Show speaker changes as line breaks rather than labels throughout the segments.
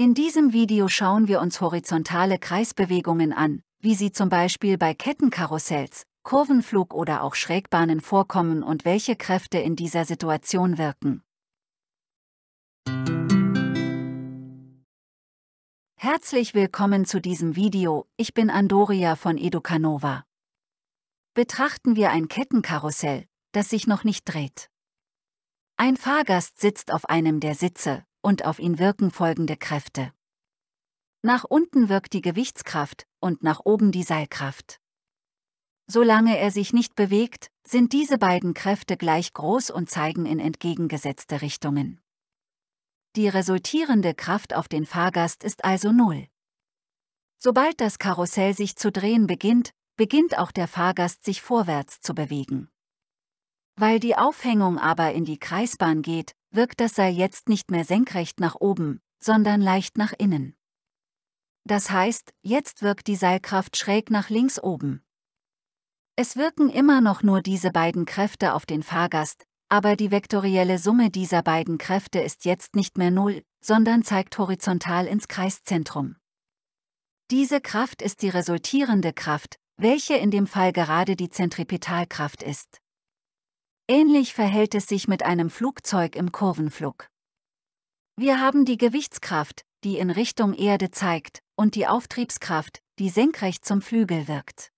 In diesem Video schauen wir uns horizontale Kreisbewegungen an, wie sie zum Beispiel bei Kettenkarussells, Kurvenflug oder auch Schrägbahnen vorkommen und welche Kräfte in dieser Situation wirken. Herzlich willkommen zu diesem Video, ich bin Andoria von Educanova. Betrachten wir ein Kettenkarussell, das sich noch nicht dreht. Ein Fahrgast sitzt auf einem der Sitze, und auf ihn wirken folgende Kräfte. Nach unten wirkt die Gewichtskraft und nach oben die Seilkraft. Solange er sich nicht bewegt, sind diese beiden Kräfte gleich groß und zeigen in entgegengesetzte Richtungen. Die resultierende Kraft auf den Fahrgast ist also null. Sobald das Karussell sich zu drehen beginnt, beginnt auch der Fahrgast sich vorwärts zu bewegen. Weil die Aufhängung aber in die Kreisbahn geht, wirkt das Seil jetzt nicht mehr senkrecht nach oben, sondern leicht nach innen. Das heißt, jetzt wirkt die Seilkraft schräg nach links oben. Es wirken immer noch nur diese beiden Kräfte auf den Fahrgast, aber die vektorielle Summe dieser beiden Kräfte ist jetzt nicht mehr Null, sondern zeigt horizontal ins Kreiszentrum. Diese Kraft ist die resultierende Kraft, welche in dem Fall gerade die Zentripetalkraft ist. Ähnlich verhält es sich mit einem Flugzeug im Kurvenflug. Wir haben die Gewichtskraft, die in Richtung Erde zeigt, und die Auftriebskraft, die senkrecht zum Flügel wirkt.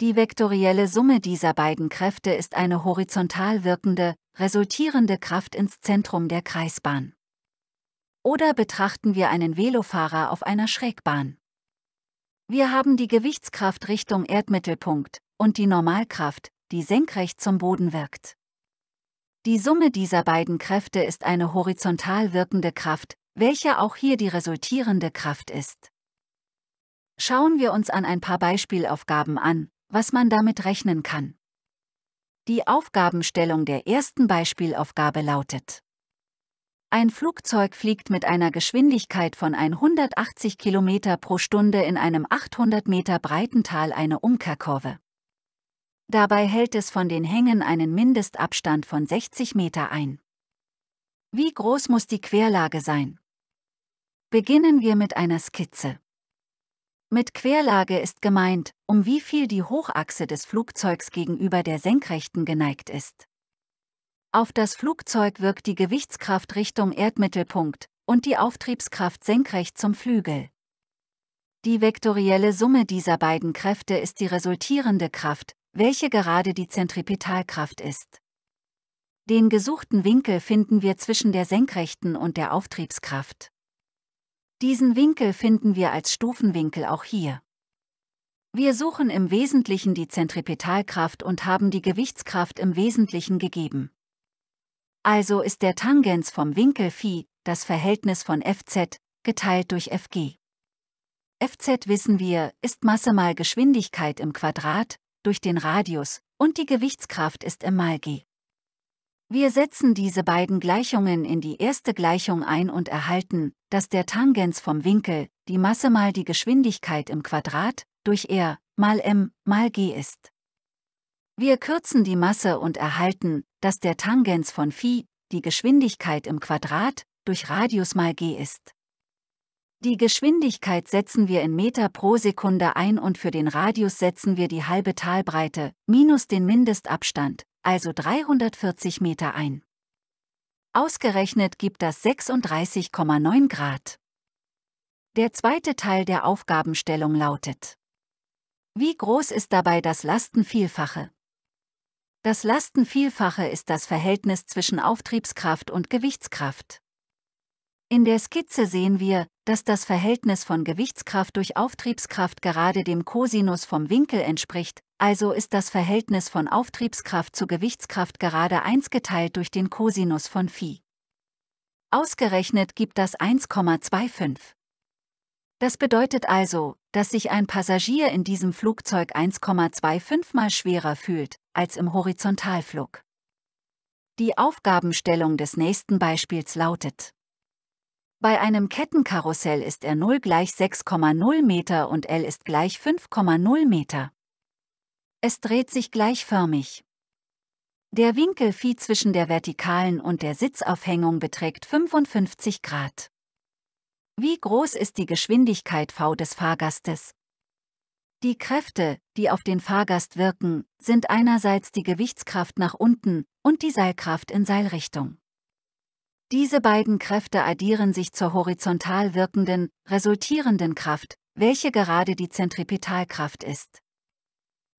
Die vektorielle Summe dieser beiden Kräfte ist eine horizontal wirkende, resultierende Kraft ins Zentrum der Kreisbahn. Oder betrachten wir einen Velofahrer auf einer Schrägbahn. Wir haben die Gewichtskraft Richtung Erdmittelpunkt und die Normalkraft, die senkrecht zum Boden wirkt. Die Summe dieser beiden Kräfte ist eine horizontal wirkende Kraft, welche auch hier die resultierende Kraft ist. Schauen wir uns an ein paar Beispielaufgaben an, was man damit rechnen kann. Die Aufgabenstellung der ersten Beispielaufgabe lautet. Ein Flugzeug fliegt mit einer Geschwindigkeit von 180 km pro Stunde in einem 800 Meter breiten Tal eine Umkehrkurve. Dabei hält es von den Hängen einen Mindestabstand von 60 Meter ein. Wie groß muss die Querlage sein? Beginnen wir mit einer Skizze. Mit Querlage ist gemeint, um wie viel die Hochachse des Flugzeugs gegenüber der Senkrechten geneigt ist. Auf das Flugzeug wirkt die Gewichtskraft Richtung Erdmittelpunkt und die Auftriebskraft senkrecht zum Flügel. Die vektorielle Summe dieser beiden Kräfte ist die resultierende Kraft, welche gerade die Zentripetalkraft ist. Den gesuchten Winkel finden wir zwischen der Senkrechten und der Auftriebskraft. Diesen Winkel finden wir als Stufenwinkel auch hier. Wir suchen im Wesentlichen die Zentripetalkraft und haben die Gewichtskraft im Wesentlichen gegeben. Also ist der Tangens vom Winkel Phi, das Verhältnis von Fz, geteilt durch Fg. Fz wissen wir, ist Masse mal Geschwindigkeit im Quadrat, durch den Radius und die Gewichtskraft ist m mal g. Wir setzen diese beiden Gleichungen in die erste Gleichung ein und erhalten, dass der Tangens vom Winkel, die Masse mal die Geschwindigkeit im Quadrat, durch r mal m mal g ist. Wir kürzen die Masse und erhalten, dass der Tangens von Phi, die Geschwindigkeit im Quadrat, durch Radius mal g ist. Die Geschwindigkeit setzen wir in Meter pro Sekunde ein und für den Radius setzen wir die halbe Talbreite minus den Mindestabstand, also 340 Meter ein. Ausgerechnet gibt das 36,9 Grad. Der zweite Teil der Aufgabenstellung lautet. Wie groß ist dabei das Lastenvielfache? Das Lastenvielfache ist das Verhältnis zwischen Auftriebskraft und Gewichtskraft. In der Skizze sehen wir, dass das Verhältnis von Gewichtskraft durch Auftriebskraft gerade dem Cosinus vom Winkel entspricht, also ist das Verhältnis von Auftriebskraft zu Gewichtskraft gerade 1 geteilt durch den Cosinus von Phi. Ausgerechnet gibt das 1,25. Das bedeutet also, dass sich ein Passagier in diesem Flugzeug 1,25 mal schwerer fühlt, als im Horizontalflug. Die Aufgabenstellung des nächsten Beispiels lautet bei einem Kettenkarussell ist R 0 gleich 6,0 Meter und L ist gleich 5,0 Meter. Es dreht sich gleichförmig. Der Winkel Phi zwischen der vertikalen und der Sitzaufhängung beträgt 55 Grad. Wie groß ist die Geschwindigkeit v des Fahrgastes? Die Kräfte, die auf den Fahrgast wirken, sind einerseits die Gewichtskraft nach unten und die Seilkraft in Seilrichtung. Diese beiden Kräfte addieren sich zur horizontal wirkenden, resultierenden Kraft, welche gerade die Zentripetalkraft ist.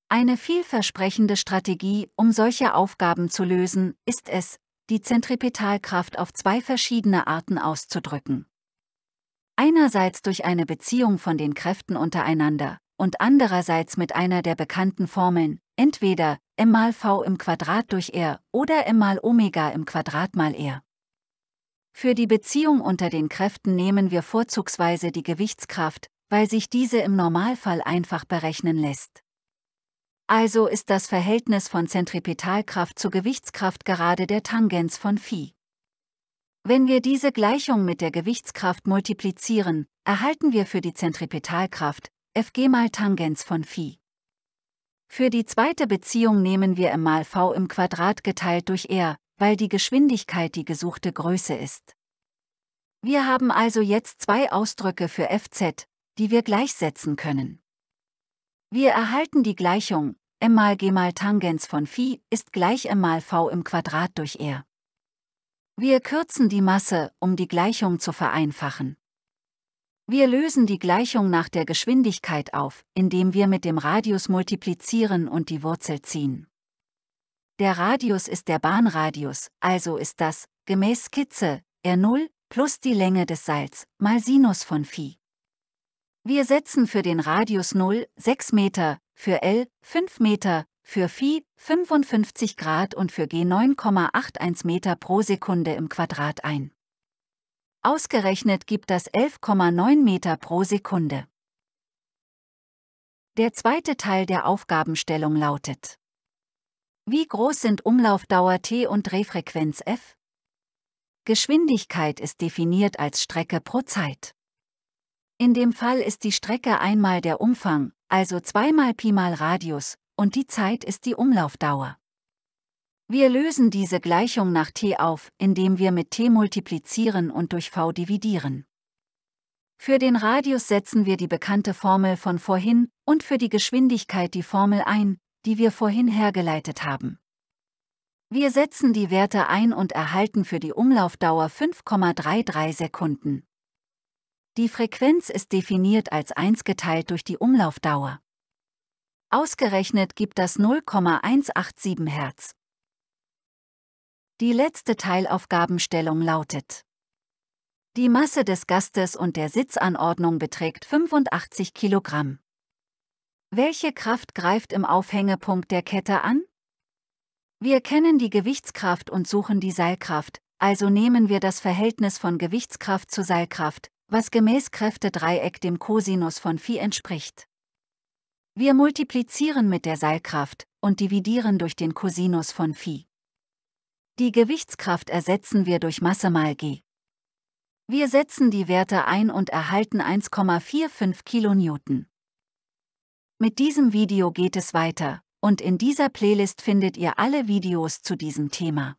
Eine vielversprechende Strategie, um solche Aufgaben zu lösen, ist es, die Zentripetalkraft auf zwei verschiedene Arten auszudrücken. Einerseits durch eine Beziehung von den Kräften untereinander und andererseits mit einer der bekannten Formeln, entweder m mal v im Quadrat durch r oder m mal omega im Quadrat mal r. Für die Beziehung unter den Kräften nehmen wir vorzugsweise die Gewichtskraft, weil sich diese im Normalfall einfach berechnen lässt. Also ist das Verhältnis von Zentripetalkraft zu Gewichtskraft gerade der Tangens von Phi. Wenn wir diese Gleichung mit der Gewichtskraft multiplizieren, erhalten wir für die Zentripetalkraft Fg mal Tangens von Phi. Für die zweite Beziehung nehmen wir m mal v im Quadrat geteilt durch r, weil die Geschwindigkeit die gesuchte Größe ist. Wir haben also jetzt zwei Ausdrücke für fz, die wir gleichsetzen können. Wir erhalten die Gleichung m mal g mal Tangens von phi ist gleich m mal v im Quadrat durch r. Wir kürzen die Masse, um die Gleichung zu vereinfachen. Wir lösen die Gleichung nach der Geschwindigkeit auf, indem wir mit dem Radius multiplizieren und die Wurzel ziehen. Der Radius ist der Bahnradius, also ist das, gemäß Skizze, R0 plus die Länge des Seils mal Sinus von Phi. Wir setzen für den Radius 0 6 Meter, für L 5 Meter, für Phi 55 Grad und für G 9,81 Meter pro Sekunde im Quadrat ein. Ausgerechnet gibt das 11,9 Meter pro Sekunde. Der zweite Teil der Aufgabenstellung lautet wie groß sind Umlaufdauer t und Drehfrequenz f? Geschwindigkeit ist definiert als Strecke pro Zeit. In dem Fall ist die Strecke einmal der Umfang, also 2 mal Pi mal Radius, und die Zeit ist die Umlaufdauer. Wir lösen diese Gleichung nach t auf, indem wir mit t multiplizieren und durch v dividieren. Für den Radius setzen wir die bekannte Formel von vorhin und für die Geschwindigkeit die Formel ein, die wir vorhin hergeleitet haben. Wir setzen die Werte ein und erhalten für die Umlaufdauer 5,33 Sekunden. Die Frequenz ist definiert als 1 geteilt durch die Umlaufdauer. Ausgerechnet gibt das 0,187 Hertz. Die letzte Teilaufgabenstellung lautet. Die Masse des Gastes und der Sitzanordnung beträgt 85 Kilogramm. Welche Kraft greift im Aufhängepunkt der Kette an? Wir kennen die Gewichtskraft und suchen die Seilkraft, also nehmen wir das Verhältnis von Gewichtskraft zu Seilkraft, was gemäß Kräftedreieck dem Cosinus von Phi entspricht. Wir multiplizieren mit der Seilkraft und dividieren durch den Cosinus von Phi. Die Gewichtskraft ersetzen wir durch Masse mal G. Wir setzen die Werte ein und erhalten 1,45 kN. Mit diesem Video geht es weiter, und in dieser Playlist findet ihr alle Videos zu diesem Thema.